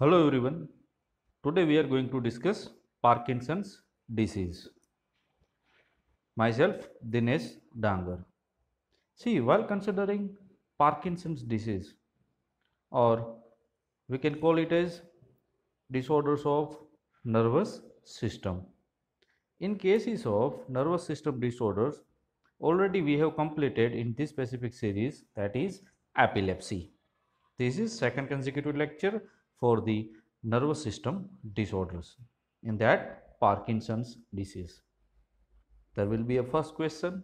Hello everyone. Today we are going to discuss Parkinson's disease. Myself Dinesh Dangar. See, while considering Parkinson's disease or we can call it as disorders of nervous system. In cases of nervous system disorders, already we have completed in this specific series that is epilepsy. This is second consecutive lecture for the nervous system disorders in that Parkinson's disease. There will be a first question.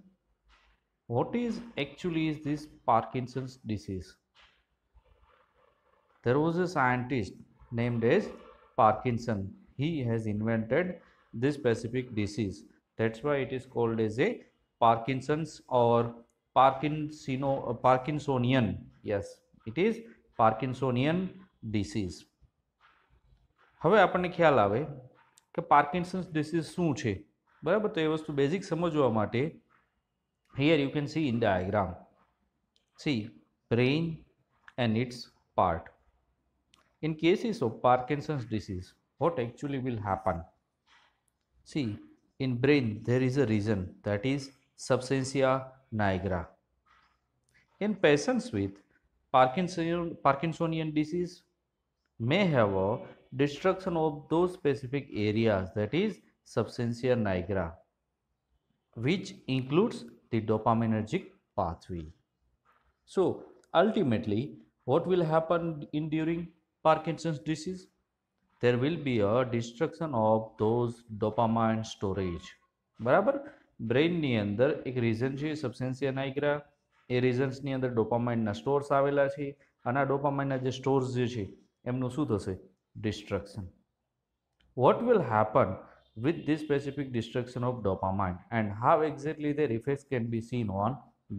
What is actually is this Parkinson's disease? There was a scientist named as Parkinson. He has invented this specific disease. That's why it is called as a Parkinson's or Parkinsino, Parkinsonian. Yes, it is Parkinsonian disease હવે આપણને ખ્યાલ આવે કે Parkinson's disease શું છે બરાબર તો એ વસ્તુ બેઝિક સમજોવા માટે here you can see in diagram see brain and its part in cases of Parkinson's disease what actually will happen see in brain there is a reason that is substantia nigra in patients with Parkinson Parkinsonian disease may have a destruction of those specific areas that is substantia nigra which includes the dopaminergic pathway. So ultimately what will happen in during Parkinson's disease? There will be a destruction of those dopamine storage. બરાબર બ્રેઇનની અંદર substantia nigra છે સબસેન્સિયા નાઇગ્રા એ રીઝન્સની અંદર ડોપામાઇનના stores આવેલા છે અને આ ડોપામાઇનના જે stores જે છે એમનું શું થશે destruction what will happen with this specific destruction of dopamine and how exactly the effects can be seen on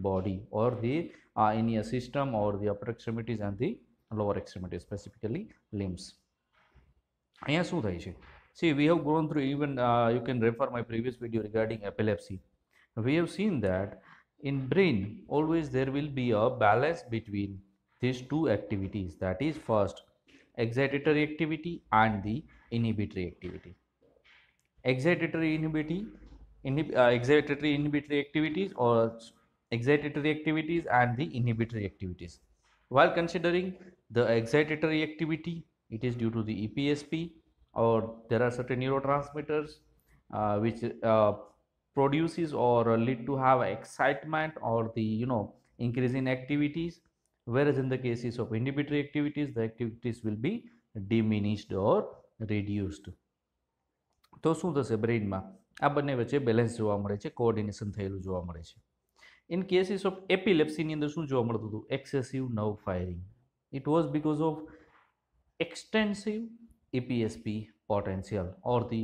body or the uh, in system or the upper extremities and the lower extremities specifically limbs અહીંયા શું થાય છે see we have gone through even uh, you can refer my previous video regarding epilepsy we have seen that in brain always there will be a balance between these two activities that is first excitatory activity and the inhibitory activity. Excitatory inhibitory, inhib, uh, excitatory inhibitory activities or excitatory activities and the inhibitory activities. While considering the excitatory activity, it is due to the EPSP or there are certain neurotransmitters uh, which uh, produces or lead to have excitement or the you know increase in activities Whereas in the cases of inhibitory activities, the activities will be diminished or reduced. તો શું થશે બ્રેઇનમાં આ બંને વચ્ચે balance જોવા મળે છે coordination થયેલું જોવા મળે છે ઇન કેસીસ ઓફ એપિલેપ્સીની અંદર શું જોવા મળતું હતું એક્સેસિવ નવ firing it was because of extensive EPSP potential or the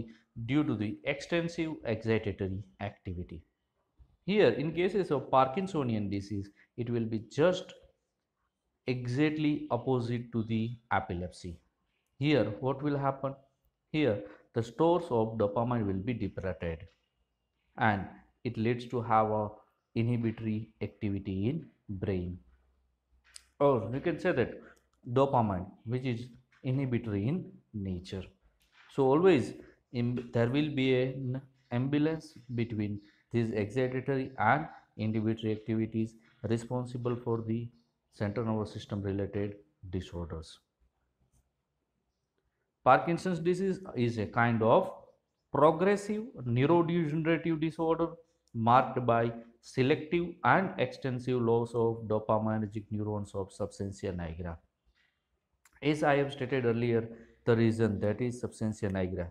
due to the extensive excitatory activity. Here in cases of Parkinsonian disease, it will be just exactly opposite to the epilepsy. Here, what will happen? Here, the stores of dopamine will be depleted and it leads to have a inhibitory activity in brain. Or you can say that dopamine, which is inhibitory in nature. So always in, there will be an imbalance between these excitatory and inhibitory activities responsible for the central nervous system related disorders. Parkinson's disease is a kind of progressive neurodegenerative disorder marked by selective and extensive loss of dopaminergic neurons of substantia nigra. As I have stated earlier, the reason that is substantia nigra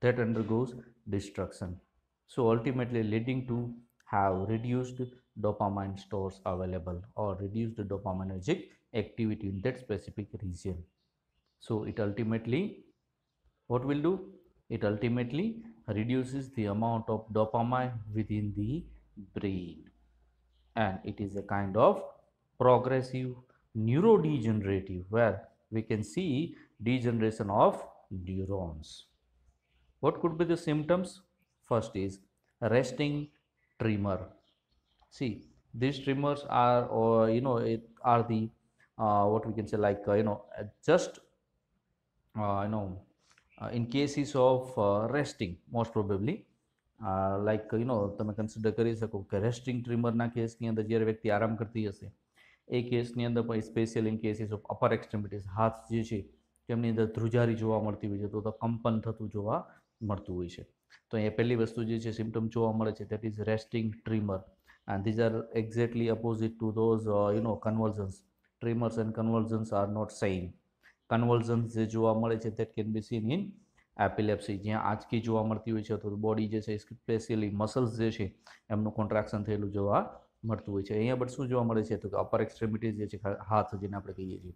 that undergoes destruction. So ultimately leading to have reduced dopamine stores available or reduced dopaminergic activity in that specific region. So it ultimately what will do? It ultimately reduces the amount of dopamine within the brain and it is a kind of progressive neurodegenerative where we can see degeneration of neurons. What could be the symptoms? First is resting tremor See, these streamers are, or uh, you know, it are the uh, what we can say like uh, you know uh, just uh, you know uh, in cases of resting most probably like you know તમે consider કરી શકો કે resting ટ્રીમરના કેસની અંદર જ્યારે વ્યક્તિ આરામ કરતી હશે એ કેસની અંદર પણ special in cases of upper extremities હાથ જે છે તેમની અંદર ધ્રુજારી જોવા મળતી હોય છે તો કંપન થતું જોવા મળતું હોય છે તો અહીંયા પહેલી વસ્તુ જે છે સિમ્ટમ જોવા મળે છે that is resting tremor and these are exactly opposite to those uh, you know convulsions tremors and convulsions are not same convulsions જે જોવા મળે છે that can be seen in epilepsy જ્યાં આંચકી જોવા મળતી હોય છે તો બોડી જે છે સ્પેશિયલી મસલ્સ જે છે એમનું કોન્ટ્રાક્શન થયેલું જોવા મળતું હોય છે અહીંયા બટ શું જોવા મળે છે તો કે અપર એક્સ્ટ્રેમિટીઝ જે છે હાથ જેને આપણે કહીએ છીએ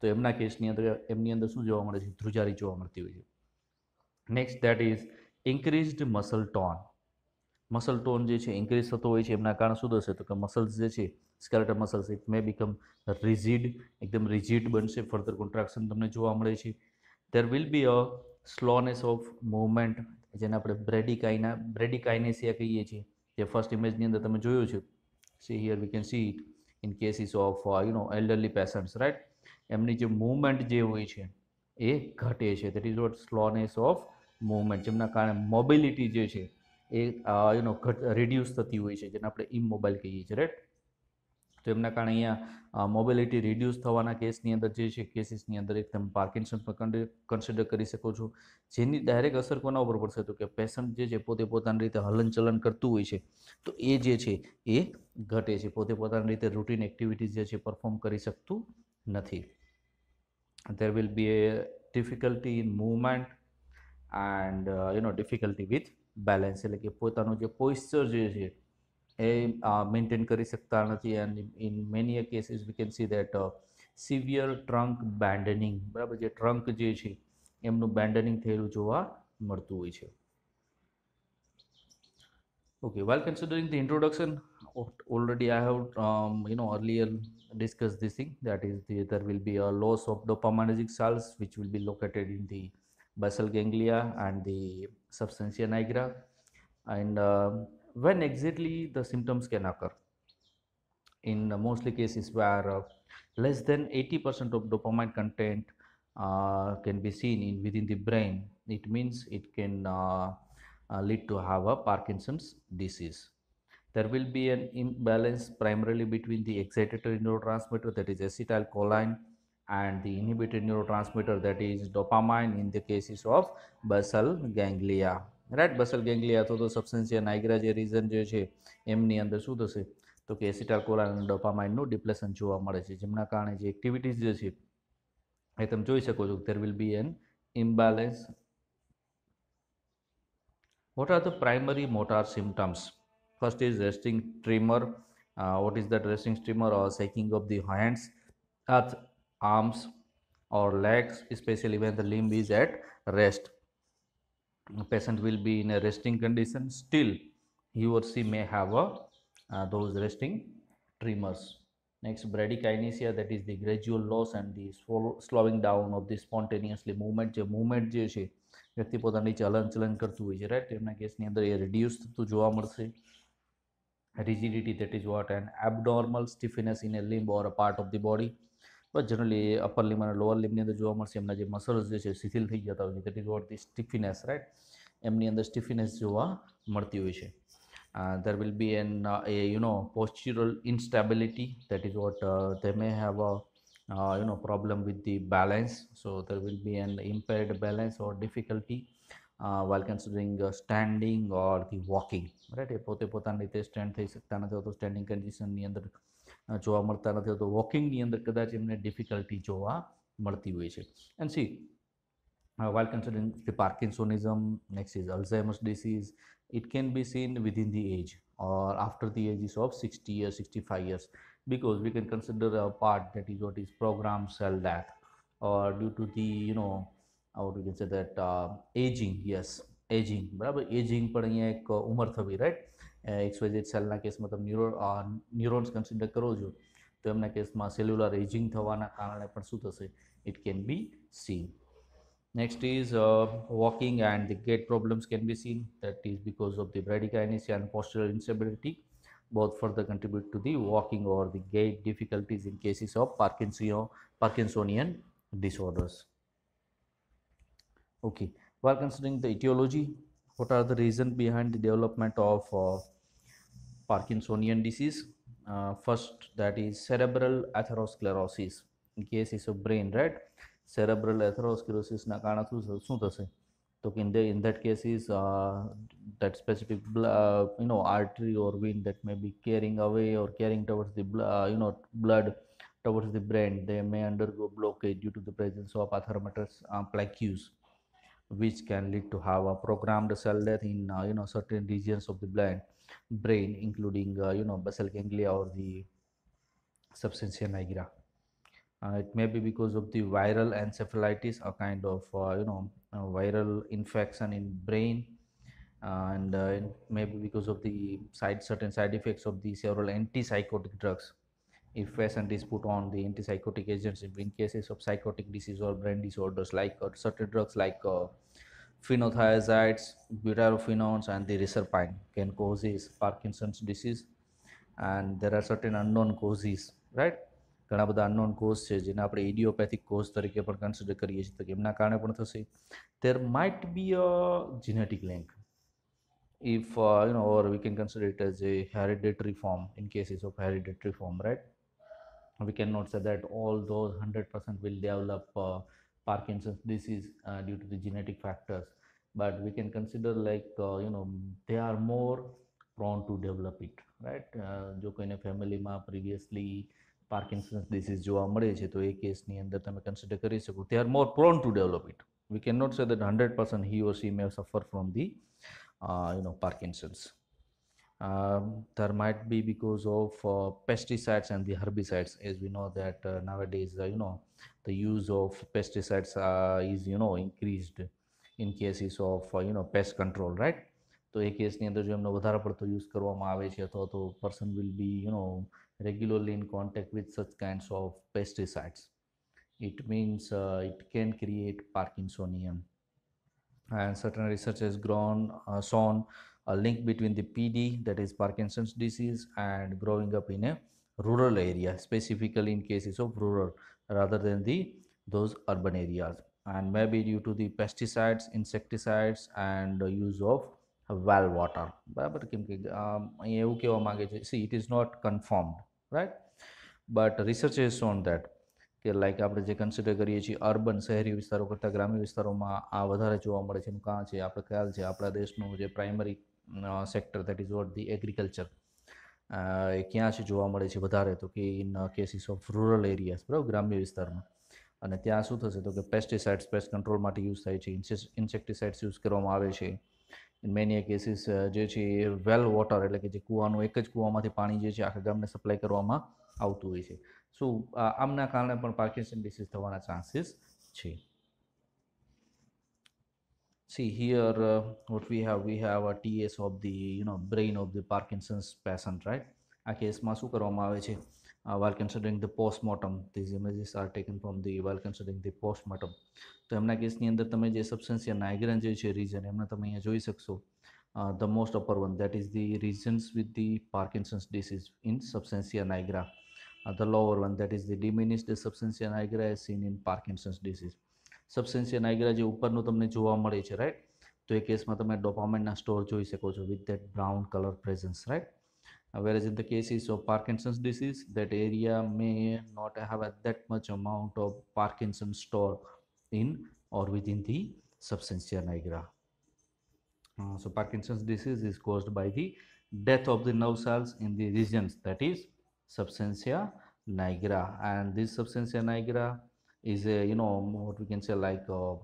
તો એમના કેસની અંદર એમની અંદર શું જોવા મળે છે ધ્રુજારી જોવા મળતી હોય છે next that is increased muscle tone muscle tone જે છે ઇન્ક્રીઝ થતો હોય છે એમના કારણે શું થશે તો કે મસલ્સ જે છે skeletal muscles it may become rigid એકદમ રિઝિડ બનશે ફર્ધર કોન્ટ્રાક્શન તમને જોવા મળે છે there will be a slowness of movement જેને આપણે બ્રેડિકાઇના બ્રેડિકાઇનેસિયા કહીએ છીએ જે ફર્સ્ટ ઇમેજની અંદર તમે જોયું છે see here we can see it in cases of you know elderly patients right એમની જે મૂવમેન્ટ જે હોય છે એ ઘટે છે that is what slowness of movement જેમના કારણે મોબિલિટી જે છે એ એનો ઘટ રિડ્યુસ થતી હોય છે જેને આપણે ઇમોબાઈલ કહીએ છીએ રાઈટ તો એમના કારણે અહીંયા મોબિલિટી રિડ્યુસ થવાના કેસની અંદર જે છે કેસીસની અંદર એક તમે પાર્કિન્સન કન્સિડર કરી શકો છો જેની ડાયરેક્ટ અસર કોના ઉપર પડશે તો કે પેશન્ટ જે છે પોતે પોતાની રીતે હલનચલન કરતું હોય છે તો એ જે છે એ ઘટે છે પોતે પોતાની રીતે રૂટીન એક્ટિવિટીઝ જે છે પરફોર્મ કરી શકતું નથી there will be a difficulty in movement and uh, you know difficulty with balance એટલે કે પોતાનું જે પોઇશ્ચર જે છે એ મેન્ટેન કરી શકતા નથી and in many cases we can see that severe trunk bending બરાબર જે ટ્રંક જે છે એમનું બેન્ડનિંગ થયેલું જોવા મળતું હોય છે okay while considering the introduction already i have um, you know earlier discussed this thing that is there will be a loss of dopaminergic cells which will be located in the basal ganglia and the substantia nigra and uh, when exactly the symptoms can occur in mostly cases where uh, less than 80% of dopamine content uh, can be seen in within the brain it means it can uh, uh, lead to have a parkinson's disease there will be an imbalance primarily between the excitatory neurotransmitter that is acetylcholine and the inhibited neurotransmitter that is dopamine in the cases of basal ganglia right basal ganglia to the substantia nigra je region je che em ni andar shu thase to ke acetylcholine and dopamine no depletion jova mare che jemna karane je activities je che e tam joi there will be an imbalance what are the primary motor symptoms first is resting tremor uh, what is that resting tremor or shaking of the hands at arms or legs especially when the limb is at rest the patient will be in a resting condition still he or she may have a, uh, uh, those resting tremors next bradykinesia that is the gradual loss and the slow slowing down of the spontaneously movement જે movement જે છે વ્યક્તિ પોતાની ચલન ચલન કરતું હોય છે રાઈટ એમના કેસની અંદર એ reduced to જોવા મળશે rigidity that is what an abnormal stiffness in a limb or a part of the body તો જનરલી અપર લિમ અને લોઅર લિમની અંદર જોવા મળશે એમના જે મસલ્સ જે છે શિથિલ થઈ જતા હોય છે that is what the stiffness right એમની અંદર સ્ટિફિનેસ જોવા મળતી હોય છે there will be an a, you know postural instability that is what they may have a you know problem with the balance so there will be an impaired balance or difficulty while considering standing or the walking right એ પોતે પોતાની રીતે stand થઈ શકતા નથી તો standing કન્ડિશનની અંદર જોવા મળતા નથી તો વોકિંગની અંદર કદાચ એમને ડિફિકલ્ટી જોવા મળતી હોય છે and see while considering the Parkinsonism, next is Alzheimer's disease, it can be seen within the age or after the ages of 60 years, 65 years, because we can consider a part that is what is programmed cell death or due to the, you know, how we can say that uh, aging, yes, aging, બરાબર aging પણ અહીંયા એક ઉંમર થવી right XYZ સેલના કેસમાં તમે neuro neurons consider કરો છો તો એમના કેસમાં સેલ્યુલર એજિંગ થવાના કારણે પણ શું થશે it can be seen Next is walking and the gait problems can be seen that is because of the bradykinesia and postural instability both further contribute to the walking or the gait difficulties in cases of Parkinsonian disorders. Okay, while considering the etiology what are the reason behind the development of uh, parkinsonian disease uh, first that is cerebral atherosclerosis in case is of brain right cerebral atherosclerosis ના કારણે શું in the in that case is uh, that specific uh, you know artery or vein that may be carrying away or carrying towards the uh, you know blood towards the brain they may undergo blockage due to the presence of atheromatous uh, um, plaques which can lead to have a programmed cell death in uh, you know certain regions of the brain brain including uh, you know basal ganglia or the substantia nigra uh, it may be because of the viral encephalitis a kind of uh, you know viral infection in brain uh, and uh, maybe because of the side certain side effects of the several antipsychotic drugs if patient is put on the antipsychotic agents in cases of psychotic disease or brain disorders like certain drugs like uh, phenothiazides, butyrophenones, and the reserpine can causes Parkinson's disease and there are certain unknown causes right ઘણા બધા unknown cause છે જેને આપણે ઇડિયોપેથિક cause તરીકે પણ consider કરીએ છીએ તો એમના કારણે પણ થશે there might be a genetic link if uh, you know or we can consider it as a hereditary form in cases of hereditary form right we cannot say that all those 100% will develop uh, Parkinson's disease uh, due to the genetic factors but we can consider like uh, you know they are more prone to develop it right जो कोई ने family में previously Parkinson's disease जो आम रहे थे तो एक case नहीं अंदर तो मैं consider करी सकूँ they are more prone to develop it we cannot say that 100% he or she may suffer from the you know Parkinson's um, there might be because of uh, pesticides and the herbicides as we know that uh, nowadays uh, you know the use of pesticides uh, is you know increased in cases of uh, you know pest control right તો એ કેસની અંદર જો એમનો વધારે પડતો use કરવામાં આવે છે અથવા તો person will be you know regularly in contact with such kinds of pesticides it means it can create parkinsonism and certain research has grown shown a link between the PD, that is Parkinson's disease, and growing up in a rural area, specifically in cases of rural rather than the those urban areas, and maybe due to the pesticides, insecticides, and use of well water. But um, see, it is not confirmed, right? But research has shown that. કે like આપણે જે consider કરીએ છીએ urban શહેરી વિસ્તારો કરતાં ગ્રામ્ય વિસ્તારોમાં આ વધારે જોવા મળે છે એનું કારણ છે આપણે ખ્યાલ છે આપણા દેશનું જે primary sector that is what the agriculture એ ક્યાં છે જોવા મળે છે વધારે તો કે in cases of rural areas બરાબર ગ્રામ્ય વિસ્તારમાં અને ત્યાં શું થશે તો કે પેસ્ટિસાઇડ્સ પેસ્ટ કંટ્રોલ માટે યુઝ થાય છે ઇન્સેક્ટિસાઇડ્સ યુઝ કરવામાં આવે છે મેની કેસીસ જે છે એ વેલ વોટર એટલે કે જે કૂવાનું એક જ કૂવામાંથી પાણી જે છે આખા ગામને સપ્લાય કરવામાં આવતું હોય છે શું આમના કારણે પણ પાર્કિન્સન ડિસીઝ થવાના ચાન્સીસ છે see here uh, what we have we have a ts of the you know brain of the parkinson's patient right a case ma uh, while considering the postmortem these images are taken from the while considering the postmortem to emna case ni andar tame je substance and nigran je che region emna tame ya joi sakso uh, the most upper one that is the regions with the parkinson's disease in substantia nigra uh, the lower one that is the diminished substance, substantia nigra is seen in parkinson's disease substantia nigra जो ऊपर तमने जवाबे right तो यह case में तब डोपामेंटना store जी सको with that brown colour presence right where is in the cases of Parkinson's disease that area may not have that much amount of Parkinson store in और with in the substantia nigra so Parkinson's disease is cause by the death of the nerve cells in the region that is substantia nigra and this substantia nigra is a you know what we can say like a, uh,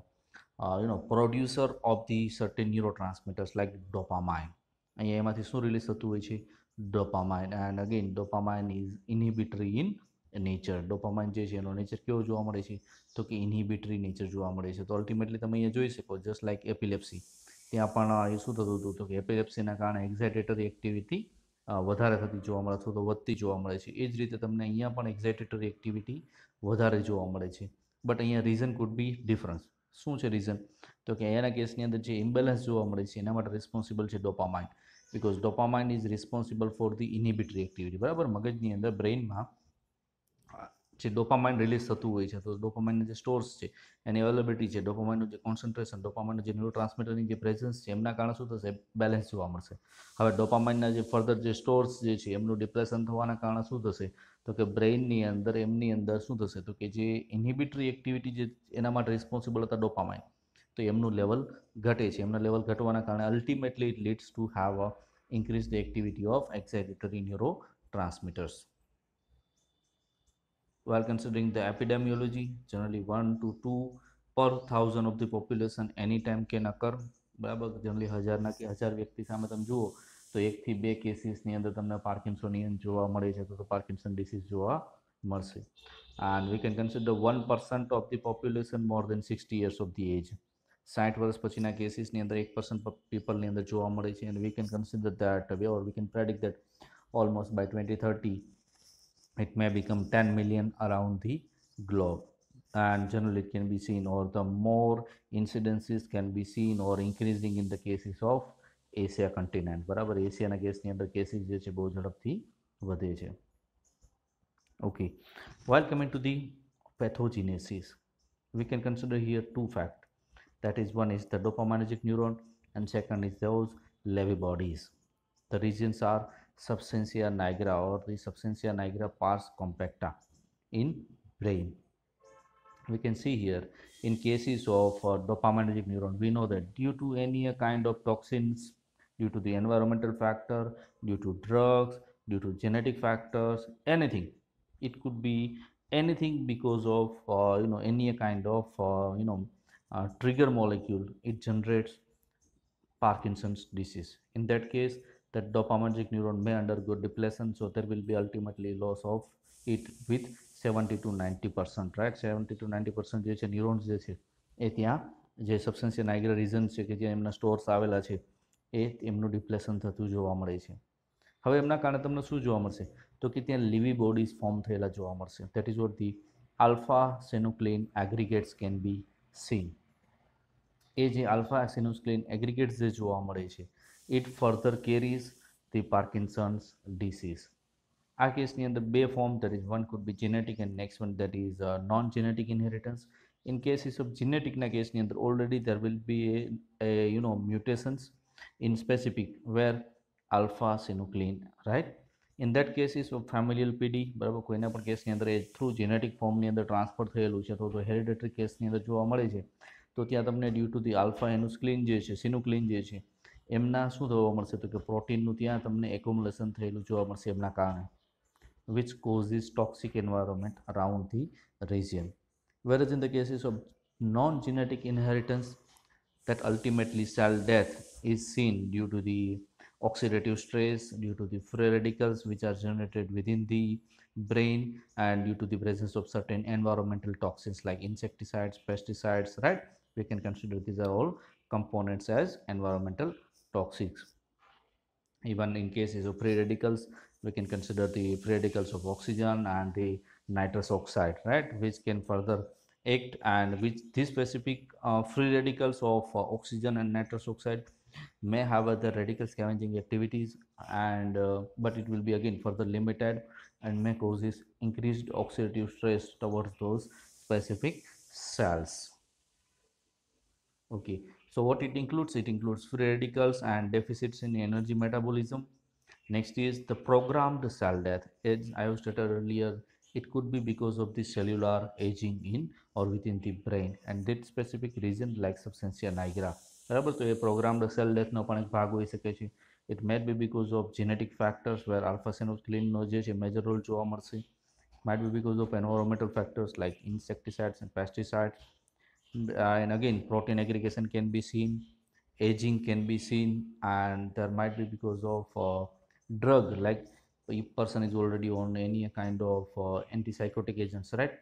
uh, you know producer of the certain neurotransmitters like dopamine અહીંયા એમાંથી શું release થતું હોય છે dopamine and again dopamine is inhibitory in nature dopamine જે છે એનો nature કેવો જોવા મળે છે તો કે ઇનહિબિટરી નેચર જોવા મળે છે તો અલ્ટિમેટલી તમે અહીંયા જોઈ શકો જસ્ટ લાઇક એપિલેપ્સી ત્યાં પણ એ શું થતું હતું તો કે એપિલેપ્સીના કારણે એક્ઝાઇટેટરી એક્ટિવિટી વધારે થતી જોવા મળે અથવા તો વધતી જોવા મળે છે એ જ રીતે તમને અહીંયા પણ એક્ઝાઇટેટરી એક્ટિવિટી વધારે જોવા મળે છે બટ અહીંયા રીઝન કુડ બી ડિફરન્સ શું છે રીઝન તો કે અહીંયાના કેસની અંદર જે ઇમ્બેલેન્સ જોવા મળે છે એના માટે રિસ્પોન્સિબલ છે dopamine because dopamine is responsible for the inhibitory activity બરાબર મગજની અંદર બ્રેઇનમાં જે ડોપામાઇન રિલીઝ થતું હોય છે તો ડોપામાઇનના જે સ્ટોર્સ છે એની અવેલેબિલિટી છે ડોપામાઇનનું જે કોન્સન્ટ્રેશન ડોપામાઇનનું જે ન્યુરોટ્રાન્સમીટરની જે પ્રેઝન્સ છે એમના કારણે શું થશે બેલેન્સ જોવા મળશે હવે ડોપામાઇનના જે ફર્ધર જે સ્ટોર્સ જે છે એમનું ડિપ્રેશન થવાના કારણે શું થશે તો કે બ્રેઇનની અંદર એમની અંદર શું થશે તો કે જે ઇન્હિબિટરી એક્ટિવિટી જે એના માટે રિસ્પોન્સિબલ હતા ડોપામાઇન તો એમનું લેવલ ઘટે છે એમના લેવલ ઘટવાના કારણે ultimately it leads to have a increase the activity of excitatory neurotransmitters while considering the epidemiology generally 1 to 2 per thousand of the population any time can occur બરાબર generally હજારના કે હજાર વ્યક્તિ સામે તમે જુઓ તો એકથી બે કેસીસની અંદર તમને પાર્કિન્સોનિયન જોવા મળે છે તો પાર્કિન્સન ડિસીઝ જોવા મળશે and we can consider one percent of the population more than sixty years of the age સાઠ વર્ષ પછીના કેસીસની અંદર એક પર્સન્ટ પીપલની અંદર જોવા મળે છે and we can consider that way or we can predict that almost by twenty thirty it may become 10 million around the globe and generally it can be seen or the more incidences can be seen or increasing in the cases of Asia continent. Asia continent બરાબર એશિયાના કેસની અંદર cases જે છે બહુ thi, વધે છે Okay, while coming to the pathogenesis, we can consider here two fact. that is one is the dopaminergic neuron and second is those levy bodies the regions are substantia nigra or the substantia nigra pars compacta in brain we can see here in cases of uh, dopaminergic neuron we know that due to any uh, kind of toxins due to the environmental factor due to drugs due to genetic factors anything it could be anything because of uh, you know any uh, kind of uh, you know uh, trigger molecule it generates parkinson's disease in that case that dopaminergic neuron may undergo depletion so there will be ultimately loss of it with 70 to 90 percent right 70 to 90 percent જે છે neurons જે છે એ ત્યાં જે સબસ્ટન્શિયલ નાઇગ્રા reason છે કે જે એમના સ્ટોર્સ આવેલા છે એ એમનું ડિપ્લેશન થતું જોવા મળે છે હવે એમના કારણે તમને શું જોવા મળશે તો કે ત્યાં લીવી બોડીઝ ફોર્મ થયેલા જોવા મળશે that is what the alpha synuclein aggregates can be seen એ જે આલ્ફા સેનુક્લેન એગ્રીગેટ્સ જે જોવા મળે છે it further carries the Parkinson's disease. Occasionally, in the Bay form, there is one could be genetic and next one that is uh, non-genetic inheritance. In cases of genetic, occasionally already there will be you know mutations in specific where alpha synuclein right. In that case, is of familial PD, but case through genetic form near the transport to the hereditary case near the due to the alpha synuclein, synuclein, synuclein એમના શું થવા મળશે તો કે પ્રોટીનનું ત્યાં તમને એકોમ્યુલેશન થયેલું જોવા મળશે એમના કારણે which causes toxic environment around the region whereas in the cases of non genetic inheritance that ultimately cell death is seen due to the oxidative stress due to the free radicals which are generated within the brain and due to the presence of certain environmental toxins like insecticides pesticides right we can consider these are all components as environmental toxics even in cases of free radicals we can consider the free radicals of oxygen and the nitrous oxide right which can further act and which these specific uh, free radicals of uh, oxygen and nitrous oxide may have other radical scavenging activities and uh, but it will be again further limited and may cause this increased oxidative stress towards those specific cells okay so what it includes? It includes free radicals and deficits in energy metabolism. Next is the programmed cell death. As I was stated earlier, it could be because of the cellular aging in or within the brain. And that specific region like substantia nigra. So a programmed cell death no panic bhag it may be because of genetic factors where alpha synuclein nodes a major role to our mercy. Might be because of environmental factors like insecticides and pesticides. Uh, and again protein aggregation can be seen aging can be seen and there might be because of uh, drug like if person is already on any kind of uh, antipsychotic agents right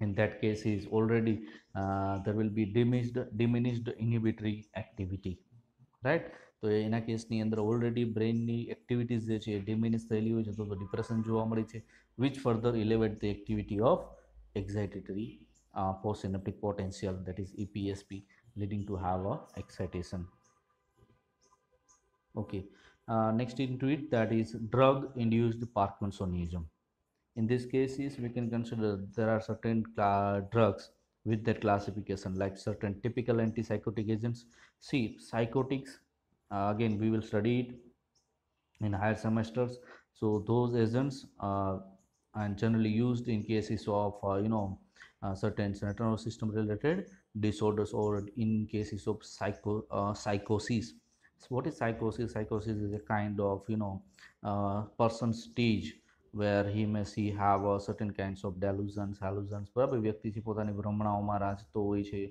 in that case is already uh, there will be diminished diminished inhibitory activity right તો એના કેસની અંદર already બ્રેઇનની activities જે છે એ ડિમિનિશ થયેલી હોય છે તો ડિપ્રેશન જોવા મળે છે which further elevate the activity of excitatory uh, postsynaptic potential that is EPSP leading to have a excitation okay uh, next into it that is drug induced parkinsonism in this case we can consider there are certain drugs with their classification like certain typical antipsychotic agents see psychotics uh, again we will study it in higher semesters so those agents are uh, and generally used in cases of uh, you know uh, certain central nervous system related disorders or in cases of psycho uh, psychosis so what is psychosis psychosis is a kind of you know uh, person stage where he may see have certain kinds of delusions hallucinations બરાબર વ્યક્તિ છે પોતાની ભ્રમણાઓમાં રાજતો હોય છે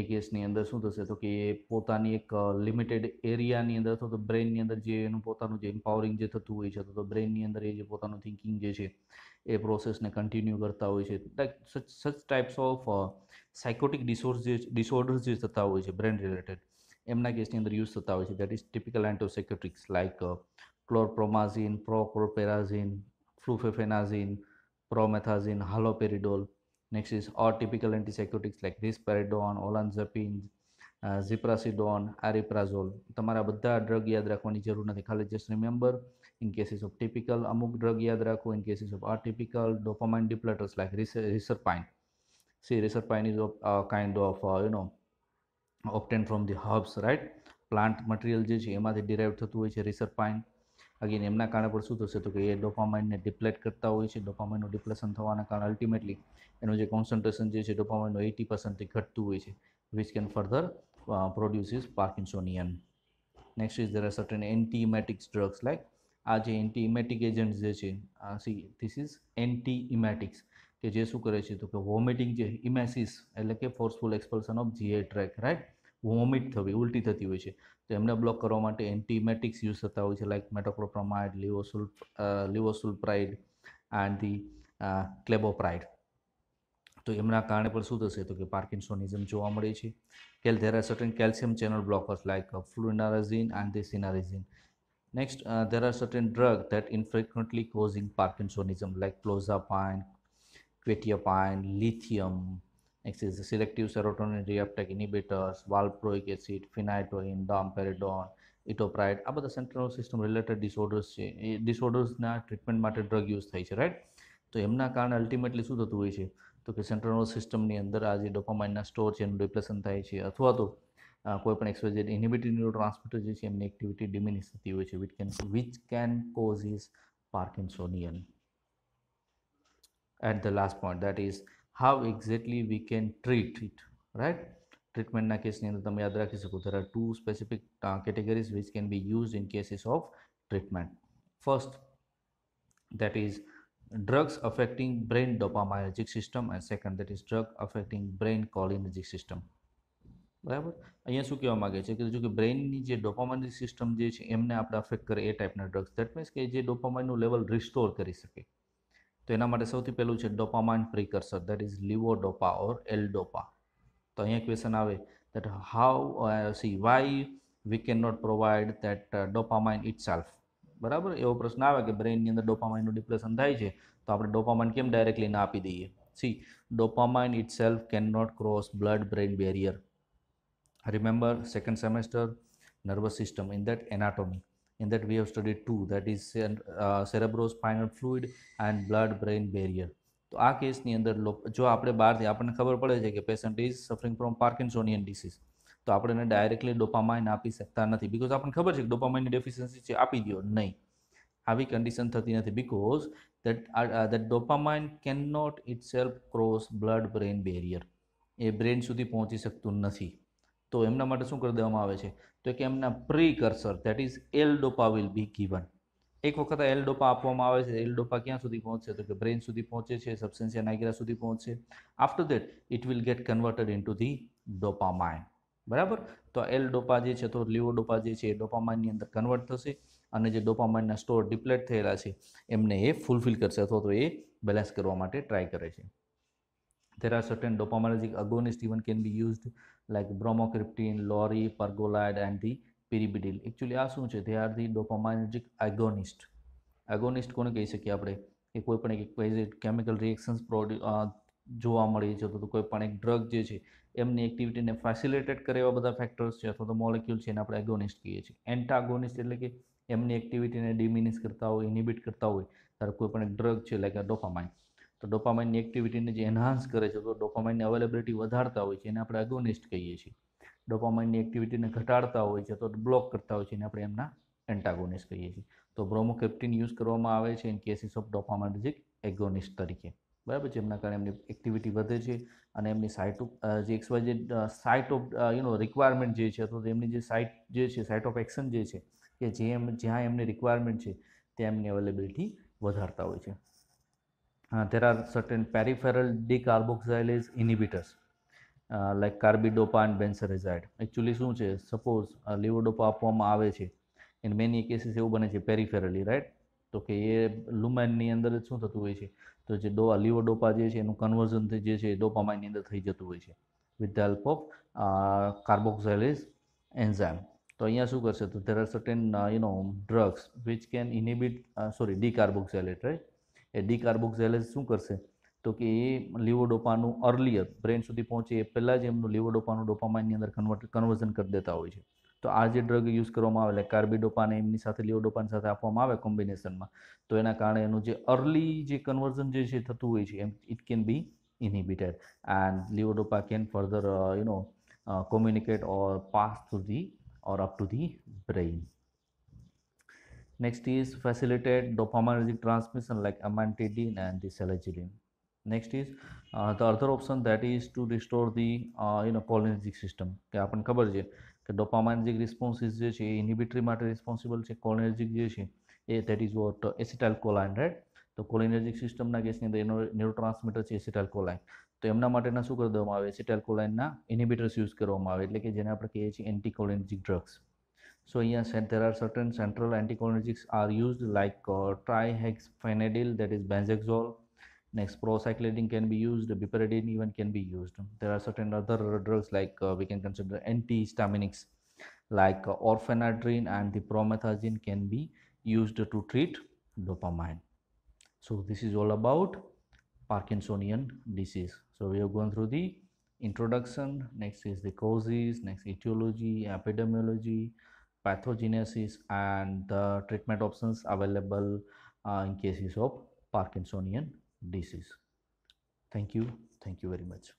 એ કેસની અંદર શું થશે તો કે એ પોતાની એક લિમિટેડ એરિયાની અંદર અથવા તો બ્રેનની અંદર જે એનું પોતાનું જે એમ્પાવરિંગ જે થતું હોય છે અથવા તો બ્રેનની અંદર એ જે પોતાનું થિંકિંગ જે છે એ પ્રોસેસને કન્ટિન્યુ કરતા હોય છે લાઈક સચ સચ ટાઈપ્સ ઓફ સાયકોટિક ડિસોર્સ જે ડિસઓર્ડર્સ જે થતા હોય છે બ્રેન રિલેટેડ એમના કેસની અંદર યુઝ થતા હોય છે that is typical antipsychotics like chlorpromazine prochlorperazine fluphenazine promethazine haloperidol Next is all typical antipsychotics like risperidone, olanzapine, uh, ziprasidone, ariprazole. Tamara badda drug yadrakwani jaruna the college. Just remember in cases of typical amuk drug yadrako, in cases of atypical dopamine depleters like reserpine. See, reserpine is a uh, kind of uh, you know obtained from the herbs, right? Plant material which is derived to which reserpine. Again એમના કારણે પણ શું થશે તો કે એ ડોપામાઇનને ડિપ્લેટ કરતા હોય છે ડોપામાઇનનું ડિપ્લેશન થવાના કારણે અલ્ટિમેટલી એનું જે કોન્સન્ટ્રેશન જે છે ડોપામાઇનનું એટી પર્સન્ટથી ઘટતું હોય છે which can further produces parkinsonian next is there are certain antiemetics drugs like આ જે એન્ટી ઇમેટિક એજન્ટ જે છે આ see this is anti emetics કે જે શું કરે છે તો કે વોમિટિંગ જે ઇમેસિસ એટલે કે forceful expulsion of GI tract right vomit થવી ઉલટી થતી હોય છે તો એમને બ્લોક કરવા માટે એન્ટીમેટિક્સ યુઝ થતા હોય છે like metoclopramide levosul levosulpiride and the clebopride તો એમના કારણે પણ શું થશે તો કે પાર્કિન્સોનિઝમ જોવા મળે છે cal there are certain calcium channel blockers like flunarizine and the cinnarizine Next, uh, there are certain drugs that infrequently causing Parkinsonism like clozapine, quetiapine, lithium, Next is the selective serotonin reuptake inhibitors, valproic acid, phenytoin, domperidone, itopride આ બધા central system related disorders છે એ ડિસઓર્ડર્સના treatment માટે drug use થાય છે right તો એમના કારણે અલ્ટિમેટલી શું થતું હોય છે તો કે સેન્ટ્રલ નર્વસ સિસ્ટમની અંદર આ જે ડોપામાઇનના સ્ટોર છે એનું ડિપ્લેશન થાય છે અથવા તો કોઈ પણ એક્સપોઝેડ ઇનિબિટી ન્યુરો ટ્રાન્સમીટર જે છે એમની એક્ટિવિટી ડિમિનિશ થતી હોય છે which can which can cause is parkinsonian at the last point that is how exactly we can treat it right treatment na case ni andar tamme yaad rakhi sako there are two specific categories which can be used in cases of treatment first that is drugs affecting brain dopaminergic system and second that is drug affecting brain cholinergic system બરાબર અહીંયા શું કહેવા માંગે છે કે જો કે બ્રેનની જે ડોપામાઇનની સિસ્ટમ જે છે એમને આપણે અફેક્ટ કરે એ ટાઈપના ડ્રગ્સ દેટ મીન્સ કે જે ડોપામાઇનનું લેવલ રિસ્ટોર કરી શકે તો એના માટે સૌથી પહેલું છે dopamine precursor that is levo dopa or L dopa તો અહીંયા ક્વેશ્ચન આવે that how see why we can not provide that dopamine itself બરાબર એવો પ્રશ્ન આવે કે બ્રેઇનની અંદર ડોપામાઇનનું ડિપ્રેશન થાય છે તો આપણે ડોપામાઇન કેમ ડાયરેક્ટલી ના આપી દઈએ see dopamine itself can not cross blood brain barrier remember second semester nervous system in that anatomy in that we have studied two that is cerebrospinal fluid and blood brain barrier તો આ કેસની અંદર જો આપણે બહારથી આપણને ખબર પડે છે કે patient is suffering from parkinsonian disease તો આપણે એને ડાયરેક્ટલી ડોપામાઇન આપી શકતા નથી બીકોઝ આપણને ખબર છે કે ડોપામાઇનની ડેફિશિયન્સી છે આપી દો નહીં આવી કન્ડિશન થતી નથી because that that dopamine can not itself cross blood brain barrier એ બ્રેન સુધી પહોંચી શકતું નથી તો એમના માટે શું કરી દેવામાં આવે છે તો કે એમના precursor that is L dopa will be given એક વખત એલ ડોપા આપવામાં આવે છે એલ ડોપા ક્યાં સુધી પહોંચશે તો કે બ્રેન સુધી પહોંચે છે સબસ્ટેન્સિયા નાઇગ્રા સુધી પહોંચશે after that it will get converted into the dopamine બરાબર તો એલ ડોપા જે છે તો લીવો ડોપા જે છે એ ડોપામાઇનની અંદર કન્વર્ટ થશે અને જે ડોપામાઇનના સ્ટોર ડિપ્લેટ થયેલા છે એમને એ ફૂલફિલ કરશે અથવા તો એ બેલેન્સ કરવા માટે ટ્રાય કરે છે there are certain dopaminergic agonists even can બી used like bromocryptine, lori, pergolide and the pyrimidine. Actually આ શું છે દે આર ધી ડોપામાઇનર્જિક એગોનિસ્ટ એગોનિસ્ટ કોને કહી શકીએ આપણે કે કોઈ પણ એક કેમિકલ રિએક્શન્સ જોવા મળે છે અથવા તો કોઈ પણ એક ડ્રગ જે છે એમની એક્ટિવિટીને ફેસિલિટેટ કરે એવા બધા ફેક્ટર્સ છે અથવા તો મોલેક્યુલ છે એને આપણે એગોનિસ્ટ કહીએ છીએ એન્ટાગોનિસ્ટ એટલે કે એમની એક્ટિવિટીને ડિમિનિસ કરતા હોય ઇનિબિટ કરતા હોય ત્યારે કોઈ પણ એક ડ્રગ છે લાઈક ડોપામાઇન તો ડોપામાઇનની એક્ટિવિટીને જે એન્હાન્સ કરે છે તો ડોપામાઇનની અવેલેબિલિટી વધારતા હોય છે એને આપણે એગોનિસ્ટ કહીએ છીએ ડોપામાઇનની એક્ટિવિટીને ઘટાડતા હોય છે તો બ્લોક કરતા હોય છે એને આપણે એમના એન્ટાગોનિસ્ટ કહીએ છીએ તો બ્રોમોકેપ્ટિન યુઝ કરવામાં આવે છે in cases of dopaminergic agonist તરીકે બરાબર છે એમના કારણે એમની એક્ટિવિટી વધે છે અને એમની સાઇટો જે એક્સવાય જે સાઇટ ઓફ યુનો રિક્વાયરમેન્ટ જે છે અથવા એમની જે સાઇટ જે છે સાઇટ ઓફ એક્શન જે છે કે જે એમ જ્યાં એમની રિક્વાયરમેન્ટ છે ત્યાં એમની અવેલેબિલિટી વધારતા હોય છે uh, there are certain peripheral decarboxylase inhibitors uh, like carbidopa and benzerazide actually શું છે સપોઝ લીવોડોપા uh, આપવામાં આવે છે ઇન મેની કેસીસ એવું બને છે પેરિફેરલી રાઈટ તો કે એ લુમેનની અંદર જ શું થતું હોય છે તો જે ડો લીવોડોપા જે છે એનું કન્વર્ઝન જે છે ડોપામાઇનની અંદર થઈ જતું હોય છે with the help of carboxylase enzyme તો અહીંયા શું કરશે તો there are certain you know drugs which can inhibit sorry decarboxylate right એ ડીકાર્બોક્ઝાઇલેઝ શું કરશે તો કે એ લીવોડોપાનું અર્લિયર બ્રેન સુધી પહોંચે એ પહેલાં જ એમનું લીવોડોપાનું ડોપામાઇનની અંદર કન્વર્ટ કન્વર્ઝન કરી દેતા હોય છે તો આ જે ડ્રગ યુઝ કરવામાં આવે એટલે કાર્બિડોપાને એમની સાથે લિયોડોપાન સાથે આપવામાં આવે કોમ્બિનેશનમાં તો એના કારણે એનું જે અર્લી જે કન્વર્ઝન જે છે થતું હોય છે એમ it can be inhibited and levodopa can further you know communicate or pass through the or up to the brain Next is facilitate dopaminergic transmission like amantadine and the salicylic. Next is the other option that is to restore the you know cholinergic system કે આપણને ખબર છે કે ડોપામાઇનર્જિક responses જે છે એ ઇનિબિટરી માટે responsible છે cholinergic જે છે એ that is what acetylcholine right તો કોલિનર્જિક સિસ્ટમના કેસની અંદર એનો ન્યુરોટ્રાન્સમીટર છે એસિટાઇલ કોલાઇન તો એમના માટેના શું કરી દેવામાં આવે એસિટાઇલ કોલાઇનના ઇનિબિટર્સ યુઝ કરવામાં આવે એટલે કે જેને આપણે કહીએ છીએ anti cholinergic drugs So yes, there are certain central anticholinergics are used like uh, trihexphenydyl that is benzaxol. Next, procyclidine can be used, bipiridine even can be used. There are certain other drugs like uh, we can consider antihistaminics like uh, orphanadrine and the promethazine can be used to treat dopamine. So this is all about Parkinsonian disease. So we have gone through the introduction, next is the causes, next etiology, epidemiology, pathogenesis and the treatment options available uh, in cases of Parkinsonian disease. Thank you. Thank you very much.